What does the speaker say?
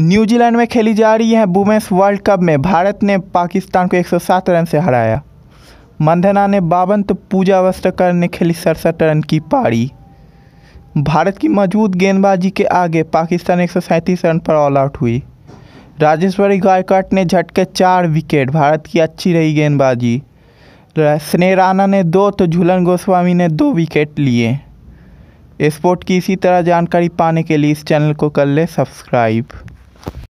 New Zealand में खेली जा रही है वुमेंस वर्ल्ड कप में भारत ने पाकिस्तान को 107 रन से हराया मंधना ने बावन तो पूजा वस्त्रकर ने खेली सड़सठ रन की पारी भारत की मौजूद गेंदबाजी के आगे पाकिस्तान एक रन पर ऑल आउट हुई राजेश्वरी गायकाट ने झटके चार विकेट भारत की अच्छी रही गेंदबाजी स्ने राना ने दो तो झूलन गोस्वामी ने दो विकेट लिए स्पोर्ट की इसी तरह जानकारी पाने के लिए इस चैनल को कर ले सब्सक्राइब